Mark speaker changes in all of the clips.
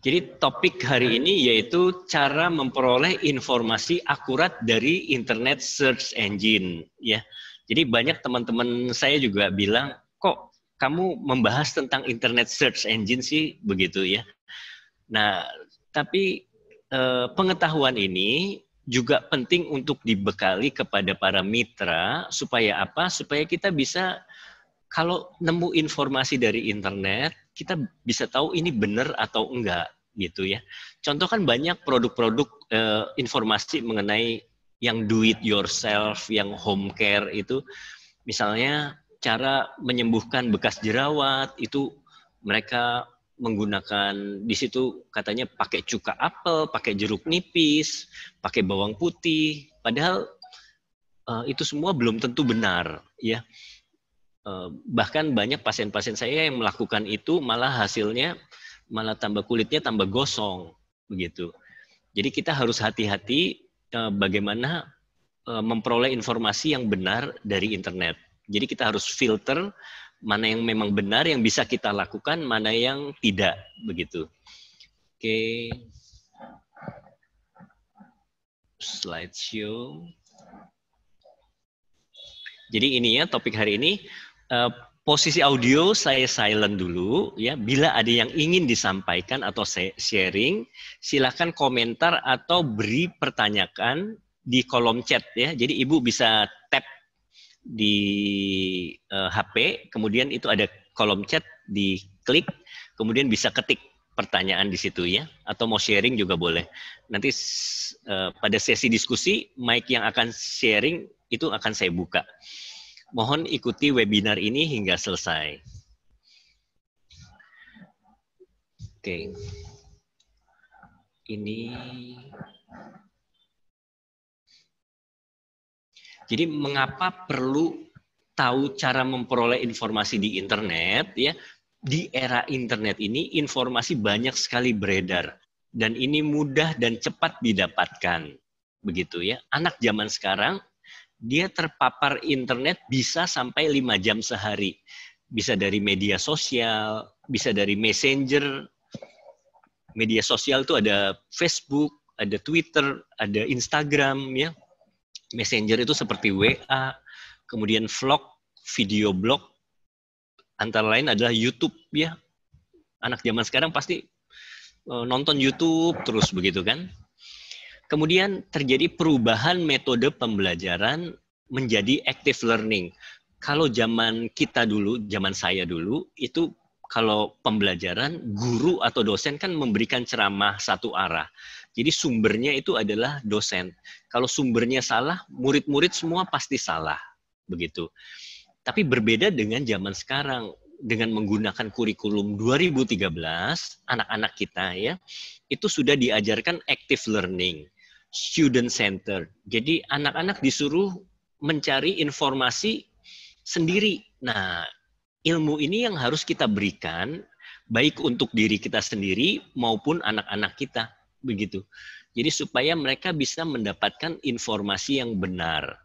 Speaker 1: Jadi topik hari ini yaitu cara memperoleh informasi akurat dari internet search engine ya. Jadi banyak teman-teman saya juga bilang, "Kok kamu membahas tentang internet search engine sih?" begitu ya. Nah, tapi eh, pengetahuan ini juga penting untuk dibekali kepada para mitra supaya apa? Supaya kita bisa kalau nemu informasi dari internet kita bisa tahu ini benar atau enggak gitu ya. Contoh kan banyak produk-produk eh, informasi mengenai yang do it yourself, yang home care itu misalnya cara menyembuhkan bekas jerawat itu mereka menggunakan di situ katanya pakai cuka apel, pakai jeruk nipis, pakai bawang putih, padahal uh, itu semua belum tentu benar ya Eh, bahkan banyak pasien-pasien saya yang melakukan itu malah hasilnya malah tambah kulitnya tambah gosong begitu. Jadi kita harus hati-hati eh, bagaimana eh, memperoleh informasi yang benar dari internet. Jadi kita harus filter mana yang memang benar yang bisa kita lakukan, mana yang tidak begitu. Oke. slide show Jadi ini ya topik hari ini Eh, posisi audio saya silent dulu ya. Bila ada yang ingin disampaikan atau sharing, silakan komentar atau beri pertanyaan di kolom chat ya. Jadi Ibu bisa tap di uh, eh, HP, kemudian itu ada kolom chat di klik, kemudian bisa ketik pertanyaan di situ ya atau mau sharing juga boleh. Nanti uh, pada sesi diskusi mic yang akan sharing itu akan saya buka. Mohon ikuti webinar ini hingga selesai. Oke. Ini Jadi mengapa perlu tahu cara memperoleh informasi di internet ya? Di era internet ini informasi banyak sekali beredar dan ini mudah dan cepat didapatkan. Begitu ya. Anak zaman sekarang dia terpapar internet bisa sampai lima jam sehari. Bisa dari media sosial, bisa dari messenger. Media sosial itu ada Facebook, ada Twitter, ada Instagram ya. Messenger itu seperti WA, kemudian vlog, video blog, antara lain adalah YouTube ya. Anak zaman sekarang pasti eh, nonton YouTube terus begitu kan. Kemudian terjadi perubahan metode pembelajaran menjadi active learning. Kalau zaman kita dulu, zaman saya dulu, itu kalau pembelajaran guru atau dosen kan memberikan ceramah satu arah. Jadi sumbernya itu adalah dosen. Kalau sumbernya salah, murid-murid semua pasti salah, begitu. Tapi berbeda dengan zaman sekarang dengan menggunakan kurikulum 2013 anak-anak kita ya itu sudah diajarkan active learning student center. Jadi anak-anak disuruh mencari informasi sendiri. Nah, ilmu ini yang harus kita berikan baik untuk diri kita sendiri maupun anak-anak kita begitu. Jadi supaya mereka bisa mendapatkan informasi yang benar.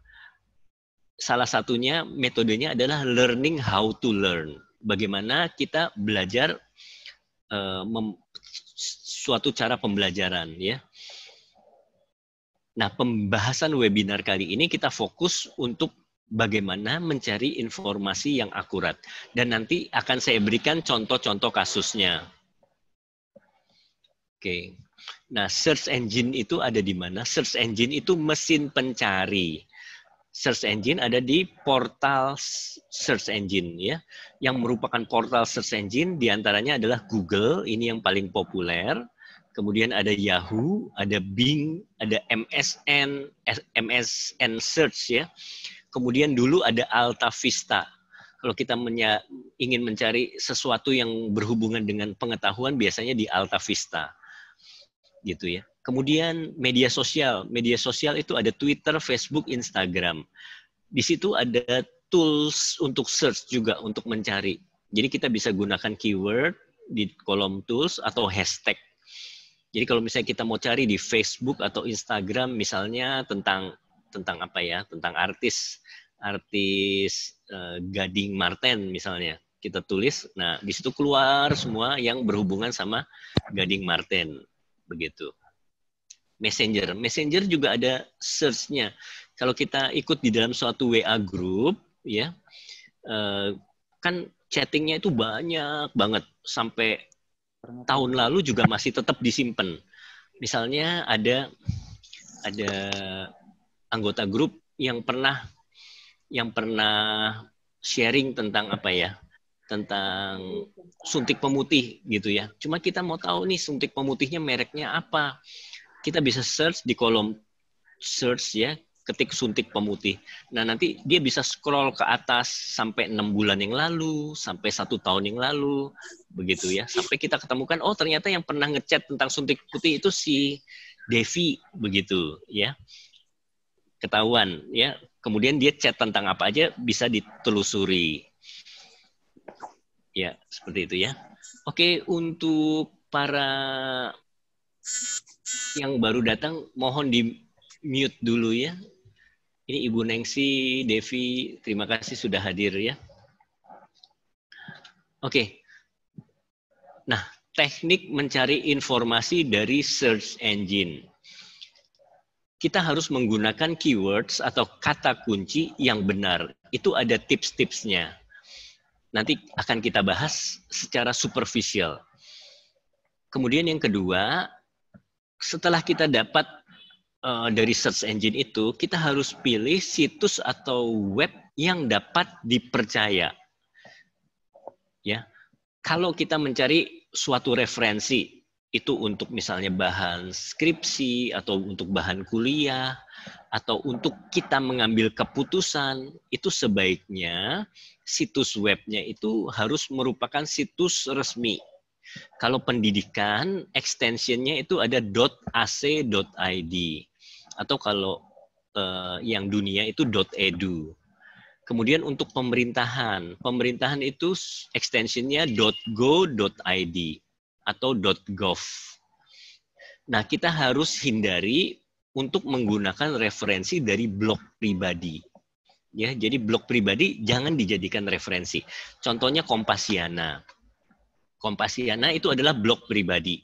Speaker 1: Salah satunya metodenya adalah learning how to learn. Bagaimana kita belajar uh, suatu cara pembelajaran ya. Nah, pembahasan webinar kali ini kita fokus untuk bagaimana mencari informasi yang akurat. Dan nanti akan saya berikan contoh-contoh kasusnya. Oke. Nah, search engine itu ada di mana? Search engine itu mesin pencari. Search engine ada di portal search engine ya, yang merupakan portal search engine diantaranya adalah Google, ini yang paling populer kemudian ada Yahoo, ada Bing, ada MSN, eh, MSN Search ya. Kemudian dulu ada Alta Vista. Kalau kita ingin mencari sesuatu yang berhubungan dengan pengetahuan biasanya di Alta Vista. Gitu ya. Kemudian media sosial. Media sosial itu ada Twitter, Facebook, Instagram. Di situ ada tools untuk search juga untuk mencari. Jadi kita bisa gunakan keyword di kolom tools atau hashtag jadi kalau misalnya kita mau cari di Facebook atau Instagram misalnya tentang tentang apa ya, tentang artis artis uh, Gading Marten misalnya, kita tulis. Nah, di situ keluar semua yang berhubungan sama Gading Marten begitu. Messenger. Messenger juga ada search-nya. Kalau kita ikut di dalam suatu WA group, ya, eh, kan chattingnya itu banyak banget. Sampai tahun lalu juga masih tetap disimpan. Misalnya ada ada anggota grup yang pernah yang pernah sharing tentang apa ya tentang suntik pemutih gitu ya. Cuma kita mau tahu nih suntik pemutihnya mereknya apa. Kita bisa search di kolom search ya ketik suntik pemutih. Nah nanti dia bisa scroll ke atas sampai enam bulan yang lalu, sampai satu tahun yang lalu, begitu ya. Sampai kita ketemukan, oh ternyata yang pernah ngechat tentang suntik putih itu si Devi, begitu ya. Ketahuan ya. Kemudian dia chat tentang apa aja bisa ditelusuri. Ya, seperti itu ya. Oke, untuk para yang baru datang mohon di mute dulu ya ini Ibu Nengsi, Devi, terima kasih sudah hadir ya. Oke. Nah, teknik mencari informasi dari search engine. Kita harus menggunakan keywords atau kata kunci yang benar. Itu ada tips-tipsnya. Nanti akan kita bahas secara superficial. Kemudian yang kedua, setelah kita dapat uh, dari search engine itu kita harus pilih situs atau web yang dapat dipercaya. Ya. Kalau kita mencari suatu referensi itu untuk misalnya bahan skripsi atau untuk bahan kuliah atau untuk kita mengambil keputusan itu sebaiknya situs webnya itu harus merupakan situs resmi. Kalau pendidikan, extensionnya itu ada .ac.id atau kalau uh, yang dunia itu .edu. Kemudian untuk pemerintahan, pemerintahan itu extensionnya .go.id atau .gov. Nah, kita harus hindari untuk menggunakan referensi dari blog pribadi. Ya, jadi blog pribadi jangan dijadikan referensi. Contohnya Kompasiana. Kompasiana itu adalah blog pribadi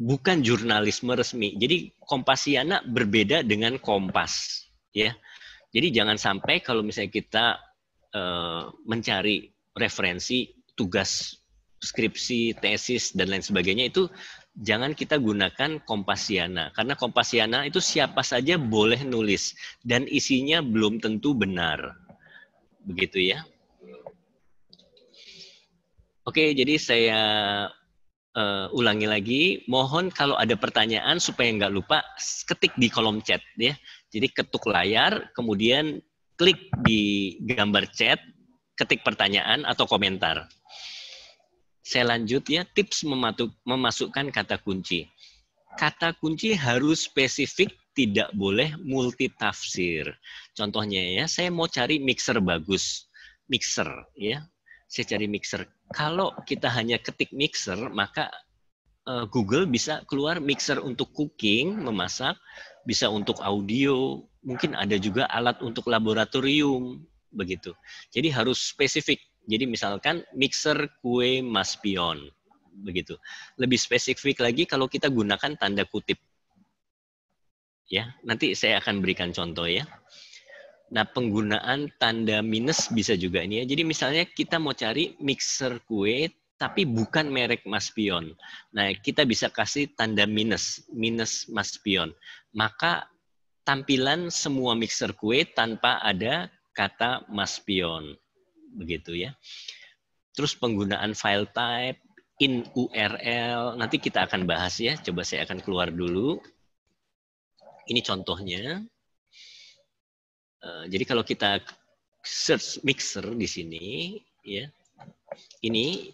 Speaker 1: bukan jurnalisme resmi. Jadi Kompasiana berbeda dengan Kompas, ya. Jadi jangan sampai kalau misalnya kita e, mencari referensi tugas skripsi, tesis dan lain sebagainya itu jangan kita gunakan Kompasiana karena Kompasiana itu siapa saja boleh nulis dan isinya belum tentu benar. Begitu ya. Oke, jadi saya uh, ulangi lagi, mohon kalau ada pertanyaan supaya nggak lupa ketik di kolom chat ya. Jadi ketuk layar, kemudian klik di gambar chat, ketik pertanyaan atau komentar. Saya lanjut ya, tips mematuk, memasukkan kata kunci. Kata kunci harus spesifik, tidak boleh multitafsir. Contohnya ya, saya mau cari mixer bagus. Mixer ya. Saya cari mixer kalau kita hanya ketik mixer, maka eh, Google bisa keluar mixer untuk cooking, memasak, bisa untuk audio, mungkin ada juga alat untuk laboratorium, begitu. Jadi harus spesifik. Jadi misalkan mixer kue maspion, begitu. Lebih spesifik lagi kalau kita gunakan tanda kutip. Ya, nanti saya akan berikan contoh ya. Nah, penggunaan tanda minus bisa juga ini ya. Jadi misalnya kita mau cari mixer kue tapi bukan merek Mas Pion. Nah, kita bisa kasih tanda minus, minus Mas Pion. Maka tampilan semua mixer kue tanpa ada kata Mas Pion. Begitu ya. Terus penggunaan file type, in URL, nanti kita akan bahas ya. Coba saya akan keluar dulu. Ini contohnya. Eh, jadi kalau kita search mixer di sini, ya, ini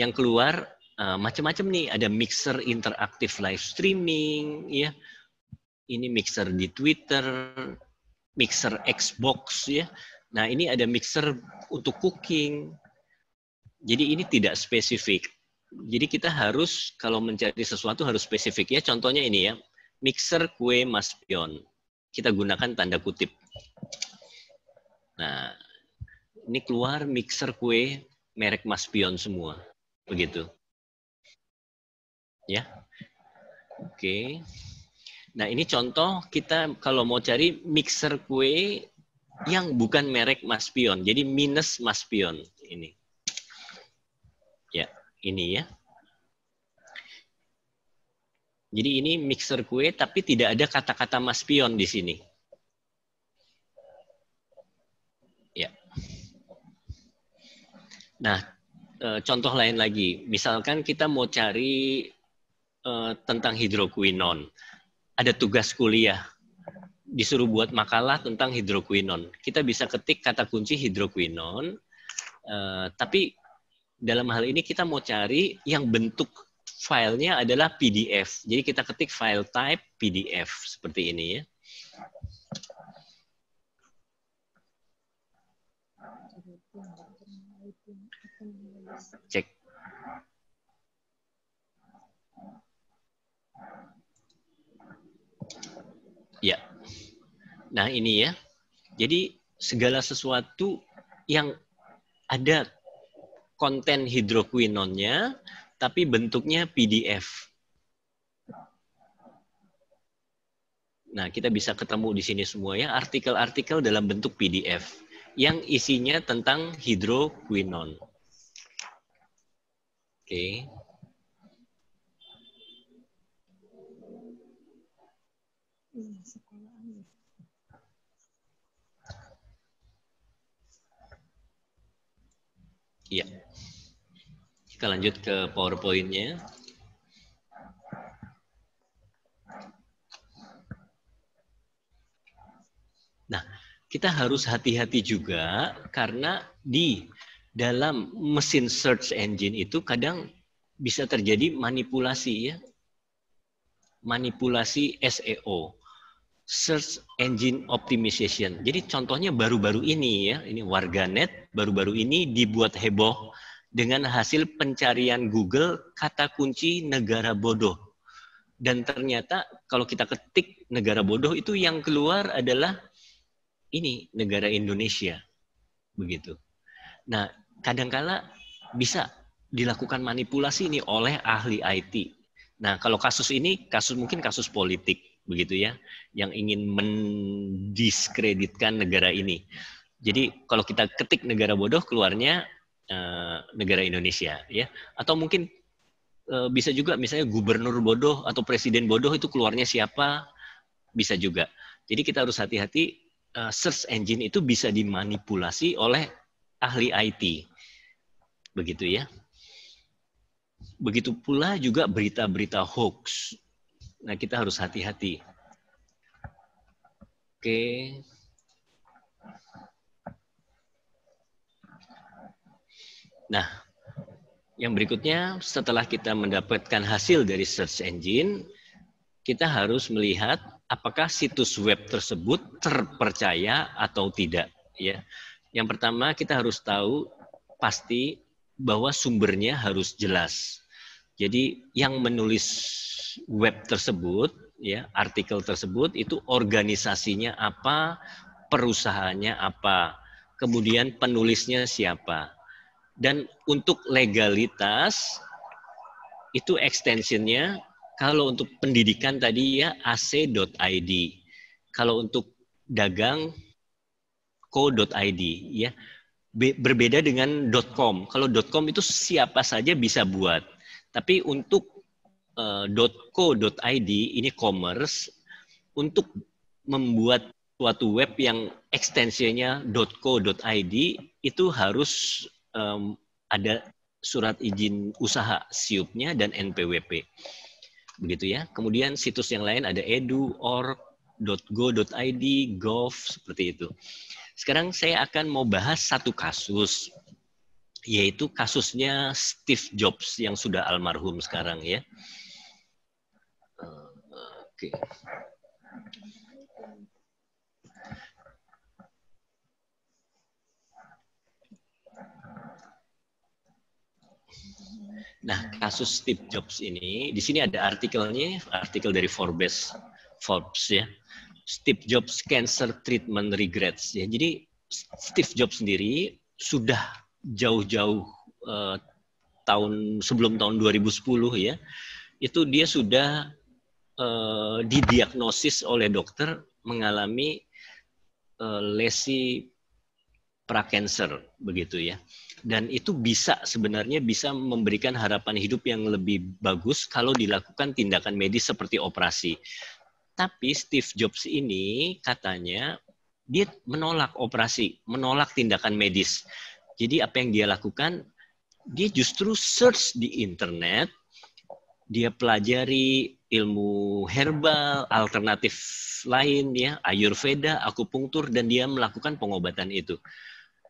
Speaker 1: yang keluar uh, macam-macam nih. Ada mixer interaktif live streaming, ya. Ini mixer di Twitter, mixer Xbox, ya. Nah ini ada mixer untuk cooking. Jadi ini tidak spesifik. Jadi kita harus kalau mencari sesuatu harus spesifik ya. Contohnya ini ya, mixer kue maspion kita gunakan tanda kutip. Nah, ini keluar mixer kue merek Mas Pion semua. Begitu. Ya. Oke. Nah, ini contoh kita kalau mau cari mixer kue yang bukan merek Mas Pion. Jadi minus Mas Pion ini. Ya, ini ya. Jadi ini mixer kue tapi tidak ada kata-kata mas pion di sini. Ya. Nah, eh, contoh lain lagi. Misalkan kita mau cari eh, tentang hidroquinon. Ada tugas kuliah disuruh buat makalah tentang hidroquinon. Kita bisa ketik kata kunci hidroquinon, eh, tapi dalam hal ini kita mau cari yang bentuk filenya adalah PDF. Jadi kita ketik file type PDF seperti ini ya. Cek. Ya. Nah, ini ya. Jadi segala sesuatu yang ada konten hidroquinonnya tapi bentuknya PDF. Nah, kita bisa ketemu di sini semua ya, artikel-artikel dalam bentuk PDF yang isinya tentang hidroquinon. Oke. Okay. Iya. Yeah. Kita lanjut ke PowerPoint-nya. Nah, kita harus hati-hati juga karena di dalam mesin search engine itu kadang bisa terjadi manipulasi ya. Manipulasi SEO. Search Engine Optimization. Jadi contohnya baru-baru ini ya, ini warganet baru-baru ini dibuat heboh dengan hasil pencarian Google kata kunci negara bodoh. Dan ternyata kalau kita ketik negara bodoh itu yang keluar adalah ini negara Indonesia. Begitu. Nah, kadangkala bisa dilakukan manipulasi ini oleh ahli IT. Nah, kalau kasus ini kasus mungkin kasus politik begitu ya yang ingin mendiskreditkan negara ini. Jadi kalau kita ketik negara bodoh keluarnya Eh, negara Indonesia ya atau mungkin uh, bisa juga misalnya gubernur bodoh atau presiden bodoh itu keluarnya siapa bisa juga jadi kita harus hati-hati uh, search engine itu bisa dimanipulasi oleh ahli IT begitu ya begitu pula juga berita-berita hoax nah kita harus hati-hati oke okay. Nah, yang berikutnya setelah kita mendapatkan hasil dari search engine, kita harus melihat apakah situs web tersebut terpercaya atau tidak, ya. Yang pertama kita harus tahu pasti bahwa sumbernya harus jelas. Jadi yang menulis web tersebut, ya, artikel tersebut itu organisasinya apa, perusahaannya apa, kemudian penulisnya siapa. Dan untuk legalitas itu extensionnya kalau untuk pendidikan tadi ya ac.id. Kalau untuk dagang co.id ya. Berbeda dengan .com. Kalau .com itu siapa saja bisa buat. Tapi untuk uh, .co.id ini commerce untuk membuat suatu web yang extensionnya .co.id itu harus um, ada surat izin usaha siupnya dan NPWP. Begitu ya. Kemudian situs yang lain ada edu, org, gov, seperti itu. Sekarang saya akan mau bahas satu kasus, yaitu kasusnya Steve Jobs yang sudah almarhum sekarang ya. Eh, oke. Okay. Nah, nah, kasus Steve Jobs ini, di sini ada artikelnya, artikel dari Forbes, Forbes ya. Steve Jobs Cancer Treatment Regrets. Ya, jadi Steve Jobs sendiri sudah jauh-jauh eh, tahun sebelum tahun 2010 ya, itu dia sudah eh, didiagnosis oleh dokter mengalami eh, lesi prakanker begitu ya dan itu bisa sebenarnya bisa memberikan harapan hidup yang lebih bagus kalau dilakukan tindakan medis seperti operasi. Tapi Steve Jobs ini katanya dia menolak operasi, menolak tindakan medis. Jadi apa yang dia lakukan? Dia justru search di internet, dia pelajari ilmu herbal, alternatif lain ya, ayurveda, akupunktur dan dia melakukan pengobatan itu.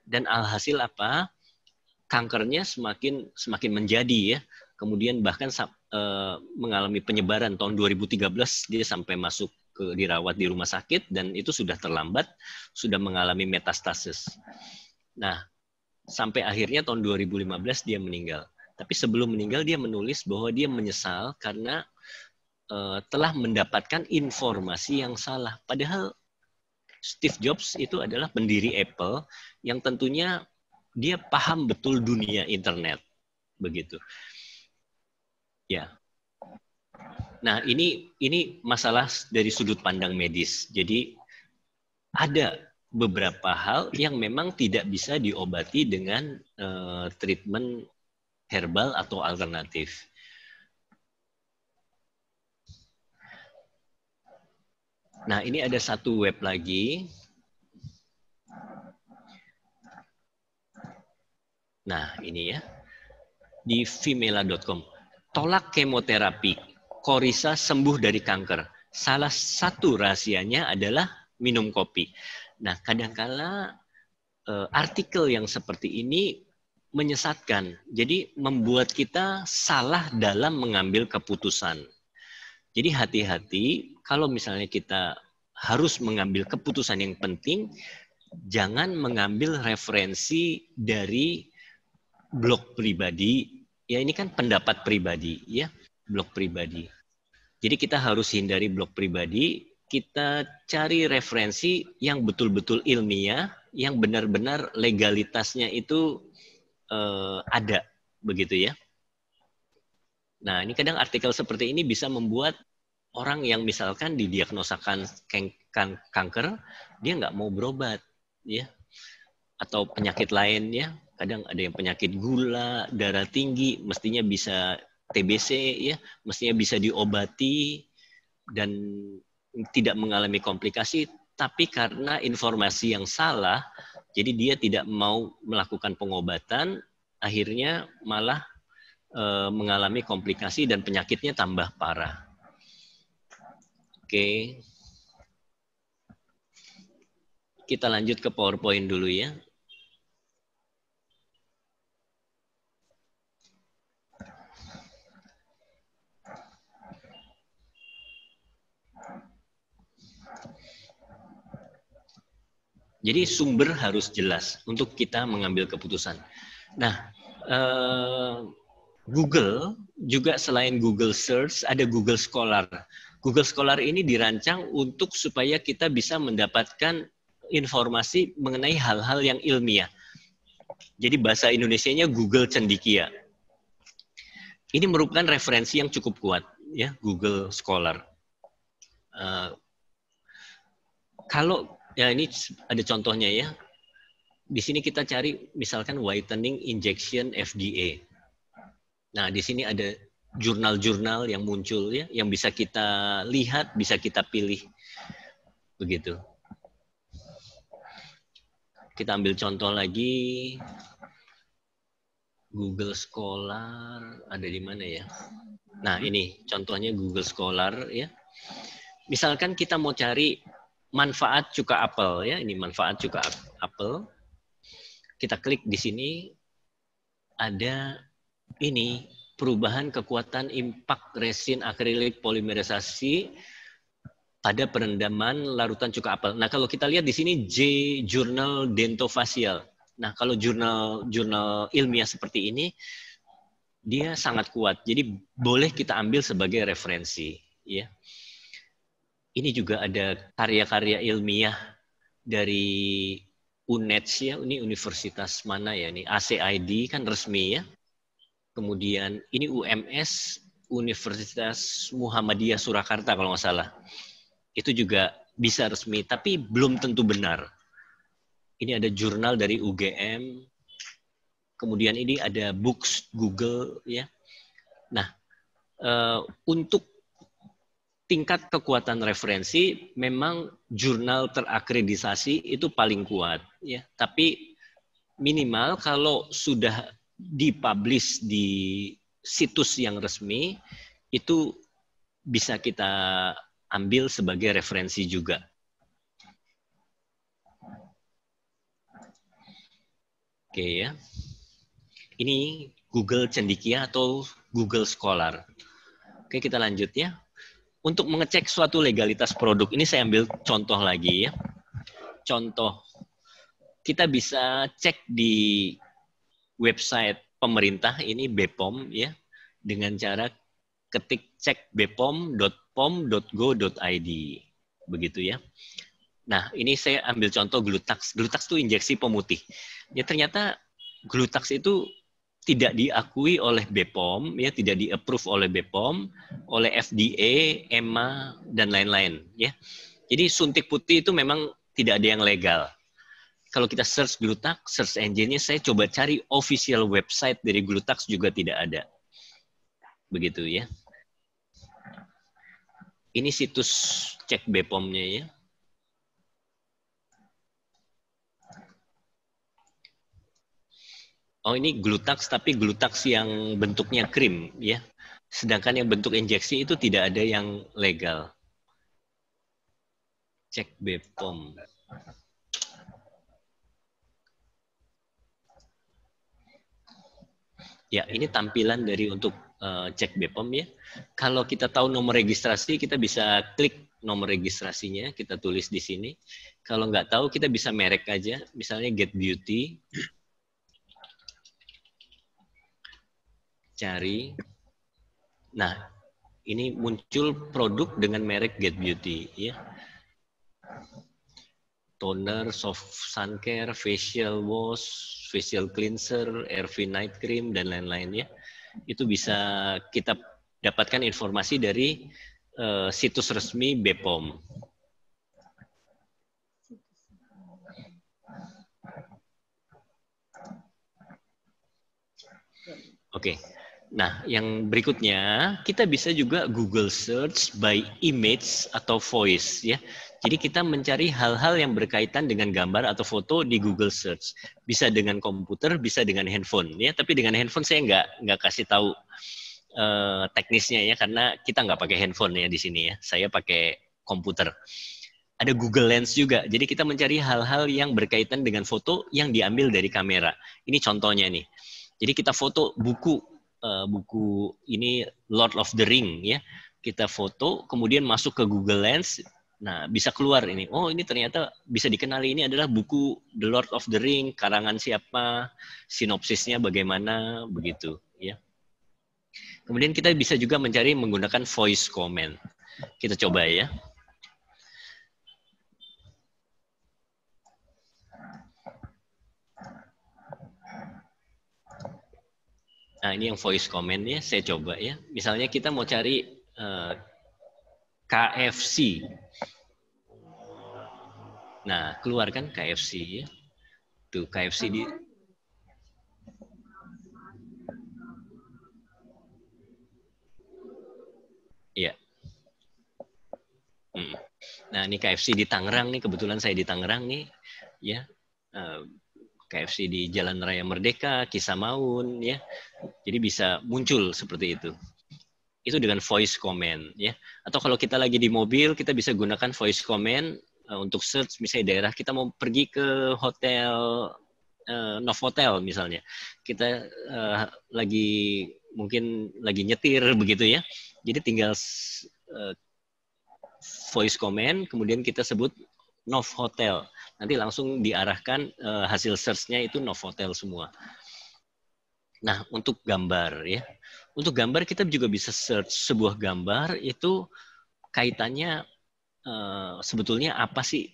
Speaker 1: Dan alhasil apa? kankernya semakin semakin menjadi ya. Kemudian bahkan uh, mengalami penyebaran tahun 2013 dia sampai masuk ke dirawat di rumah sakit dan itu sudah terlambat, sudah mengalami metastasis. Nah, sampai akhirnya tahun 2015 dia meninggal. Tapi sebelum meninggal dia menulis bahwa dia menyesal karena uh, telah mendapatkan informasi yang salah. Padahal Steve Jobs itu adalah pendiri Apple yang tentunya dia paham betul dunia internet begitu. Ya. Nah, ini ini masalah dari sudut pandang medis. Jadi ada beberapa hal yang memang tidak bisa diobati dengan uh, treatment herbal atau alternatif. Nah, ini ada satu web lagi Nah, ini ya. Di femela.com. Tolak kemoterapi. Korisa sembuh dari kanker. Salah satu rahasianya adalah minum kopi. Nah, kadangkala eh, artikel yang seperti ini menyesatkan. Jadi membuat kita salah dalam mengambil keputusan. Jadi hati-hati kalau misalnya kita harus mengambil keputusan yang penting, jangan mengambil referensi dari blog pribadi, ya ini kan pendapat pribadi, ya blog pribadi. Jadi kita harus hindari blog pribadi, kita cari referensi yang betul-betul ilmiah, yang benar-benar legalitasnya itu eh, ada, begitu ya. Nah, ini kadang artikel seperti ini bisa membuat orang yang misalkan didiagnosakan kan-, kan-, kanker, dia nggak mau berobat, ya, atau penyakit lain, ya, kadang ada yang penyakit gula, darah tinggi, mestinya bisa TBC ya, mestinya bisa diobati dan tidak mengalami komplikasi, tapi karena informasi yang salah, jadi dia tidak mau melakukan pengobatan, akhirnya malah e, mengalami komplikasi dan penyakitnya tambah parah. Oke. Kita lanjut ke PowerPoint dulu ya. Jadi sumber harus jelas untuk kita mengambil keputusan. Nah, eh, Google juga selain Google Search ada Google Scholar. Google Scholar ini dirancang untuk supaya kita bisa mendapatkan informasi mengenai hal-hal yang ilmiah. Jadi bahasa Indonesianya Google Cendikia. Ini merupakan referensi yang cukup kuat ya Google Scholar. Uh, kalau ya ini ada contohnya ya. Di sini kita cari misalkan whitening injection FDA. Nah, di sini ada jurnal-jurnal yang muncul ya, yang bisa kita lihat, bisa kita pilih. Begitu. Kita ambil contoh lagi. Google Scholar ada di mana ya? Nah, ini contohnya Google Scholar ya. Misalkan kita mau cari manfaat cuka apel ya. Ini manfaat cuka apel. Kita klik di sini ada ini perubahan kekuatan impak resin akrilik polimerisasi pada perendaman larutan cuka apel. Nah, kalau kita lihat di sini J jurnal dentofasial. Nah, kalau jurnal jurnal ilmiah seperti ini dia sangat kuat. Jadi boleh kita ambil sebagai referensi, ya ini juga ada karya-karya ilmiah dari UNEDS ya, ini universitas mana ya ini ACID kan resmi ya. Kemudian ini UMS Universitas Muhammadiyah Surakarta kalau nggak salah. Itu juga bisa resmi tapi belum tentu benar. Ini ada jurnal dari UGM. Kemudian ini ada books Google ya. Nah, eh, untuk tingkat kekuatan referensi memang jurnal terakreditasi itu paling kuat ya tapi minimal kalau sudah dipublish di situs yang resmi itu bisa kita ambil sebagai referensi juga oke ya ini Google Cendikia atau Google Scholar oke kita lanjut ya untuk mengecek suatu legalitas produk ini saya ambil contoh lagi ya. Contoh kita bisa cek di website pemerintah ini BPOM ya dengan cara ketik cek bepom.pom.go.id begitu ya. Nah, ini saya ambil contoh glutax. Glutax itu injeksi pemutih. Ya ternyata glutax itu tidak diakui oleh BPOM, ya tidak di-approve oleh BPOM, oleh FDA, EMA dan lain-lain, ya. Jadi suntik putih itu memang tidak ada yang legal. Kalau kita search glutax, search engine-nya saya coba cari official website dari Glutax juga tidak ada. Begitu ya. Ini situs cek BPOM-nya ya. oh ini glutax tapi glutax yang bentuknya krim ya. Sedangkan yang bentuk injeksi itu tidak ada yang legal. Cek BPOM. Ya, ini tampilan dari untuk uh, cek BPOM ya. Kalau kita tahu nomor registrasi, kita bisa klik nomor registrasinya, kita tulis di sini. Kalau nggak tahu, kita bisa merek aja, misalnya Get Beauty. cari. Nah, ini muncul produk dengan merek Get Beauty ya. Toner, soft sun care, facial wash, facial cleanser, RV night cream dan lain-lain ya. Itu bisa kita dapatkan informasi dari uh, situs resmi BPOM. Oke, okay. Nah, yang berikutnya kita bisa juga Google search by image atau voice ya. Jadi kita mencari hal-hal yang berkaitan dengan gambar atau foto di Google search. Bisa dengan komputer, bisa dengan handphone ya. Tapi dengan handphone saya nggak nggak kasih tahu uh, teknisnya ya karena kita nggak pakai handphone ya di sini ya. Saya pakai komputer. Ada Google Lens juga. Jadi kita mencari hal-hal yang berkaitan dengan foto yang diambil dari kamera. Ini contohnya nih. Jadi kita foto buku uh, buku ini Lord of the Ring ya. Kita foto, kemudian masuk ke Google Lens. Nah, bisa keluar ini. Oh, ini ternyata bisa dikenali ini adalah buku The Lord of the Ring, karangan siapa, sinopsisnya bagaimana, begitu ya. Kemudian kita bisa juga mencari menggunakan voice comment. Kita coba ya. Nah, ini yang voice comment ya, saya coba ya. Misalnya kita mau cari uh, eh, KFC. Nah, keluarkan KFC ya. Tuh, KFC di ya Hmm. Nah, ini KFC di Tangerang nih, kebetulan saya di Tangerang nih, ya. Uh, KFC di Jalan Raya Merdeka, Kisah Maun, ya. Jadi bisa muncul seperti itu. Itu dengan voice comment, ya. Atau kalau kita lagi di mobil, kita bisa gunakan voice comment eh, untuk search misalnya daerah kita mau pergi ke hotel uh, Hotel misalnya. Kita uh, lagi mungkin lagi nyetir begitu ya. Jadi tinggal uh, voice comment, kemudian kita sebut Nov Hotel nanti langsung diarahkan uh, hasil search-nya itu Novotel semua. Nah, untuk gambar ya. Untuk gambar kita juga bisa search sebuah gambar itu kaitannya uh, sebetulnya apa sih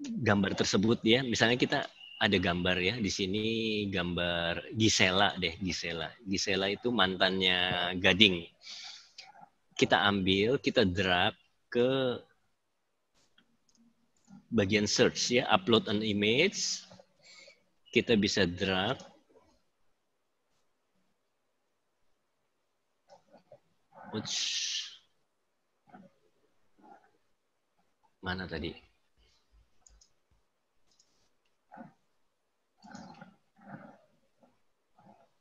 Speaker 1: gambar tersebut ya. Misalnya kita ada gambar ya di sini gambar Gisela deh Gisela. Gisela itu mantannya Gading. Kita ambil, kita drag ke bagian search ya, upload an image. Kita bisa drag. Which mana tadi?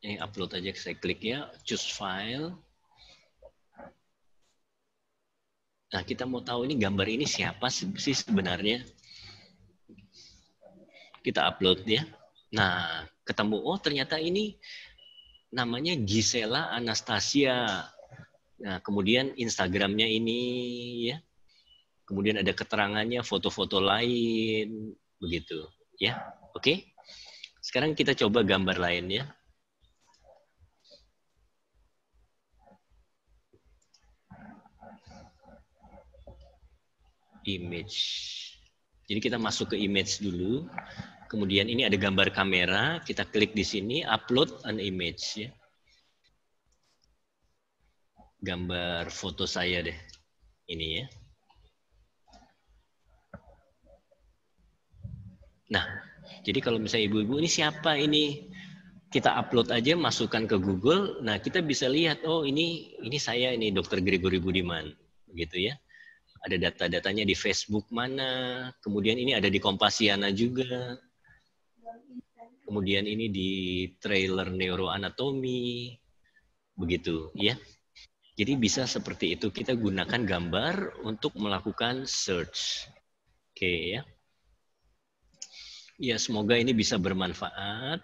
Speaker 1: Ini upload aja saya klik ya, choose file. Nah, kita mau tahu ini gambar ini siapa sih sebenarnya? kita upload ya. Nah, ketemu oh ternyata ini namanya Gisela Anastasia. Nah, kemudian Instagramnya ini ya. Kemudian ada keterangannya, foto-foto lain begitu ya. Oke. Okay? Sekarang kita coba gambar lain ya. image. Jadi kita masuk ke image dulu. Kemudian ini ada gambar kamera, kita klik di sini upload an image ya. Gambar foto saya deh. Ini ya. Nah, jadi kalau misalnya ibu-ibu ini siapa ini kita upload aja masukkan ke Google, nah kita bisa lihat oh ini ini saya ini Dr. Gregory Budiman gitu ya. Ada data-datanya di Facebook mana, kemudian ini ada di Kompasiana juga, Kemudian ini di trailer neuroanatomi, begitu ya. Jadi bisa seperti itu kita gunakan gambar untuk melakukan search. Oke okay, ya. Ya semoga ini bisa bermanfaat.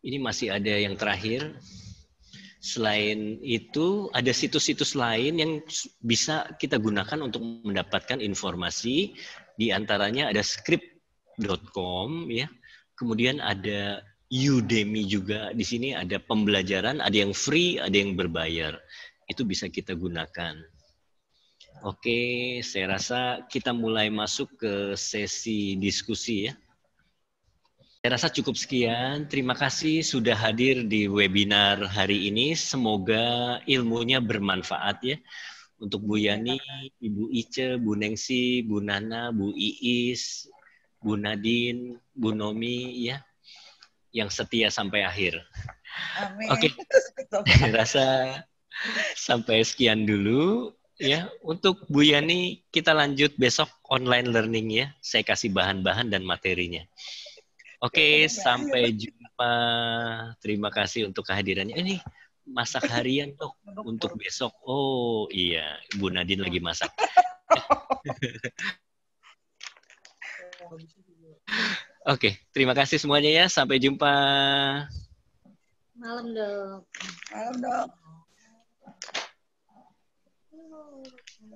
Speaker 1: Ini masih ada yang terakhir. Selain itu ada situs-situs lain yang bisa kita gunakan untuk mendapatkan informasi. Di antaranya ada script udemy.com ya. Kemudian ada Udemy juga. Di sini ada pembelajaran, ada yang free, ada yang berbayar. Itu bisa kita gunakan. Oke, saya rasa kita mulai masuk ke sesi diskusi ya. Saya rasa cukup sekian. Terima kasih sudah hadir di webinar hari ini. Semoga ilmunya bermanfaat ya. Untuk Bu Yani, Ibu Ice, Bu Nengsi, Bu Nana, Bu Iis, Bu Nadine, Bu Nomi, ya, yang setia sampai akhir. Amin. Oke, okay. rasa sampai sekian dulu. Ya, untuk Bu Yani kita lanjut besok online learning ya. Saya kasih bahan-bahan dan materinya. Oke, okay, iya, iya. sampai jumpa. Terima kasih untuk kehadirannya. Eh, ini masak harian tuh untuk besok. Oh iya, Bu Nadine lagi masak. Oke, okay, terima kasih semuanya ya. Sampai jumpa. Malam, Dok. Malam, Dok.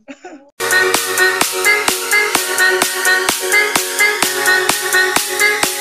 Speaker 1: Thank you.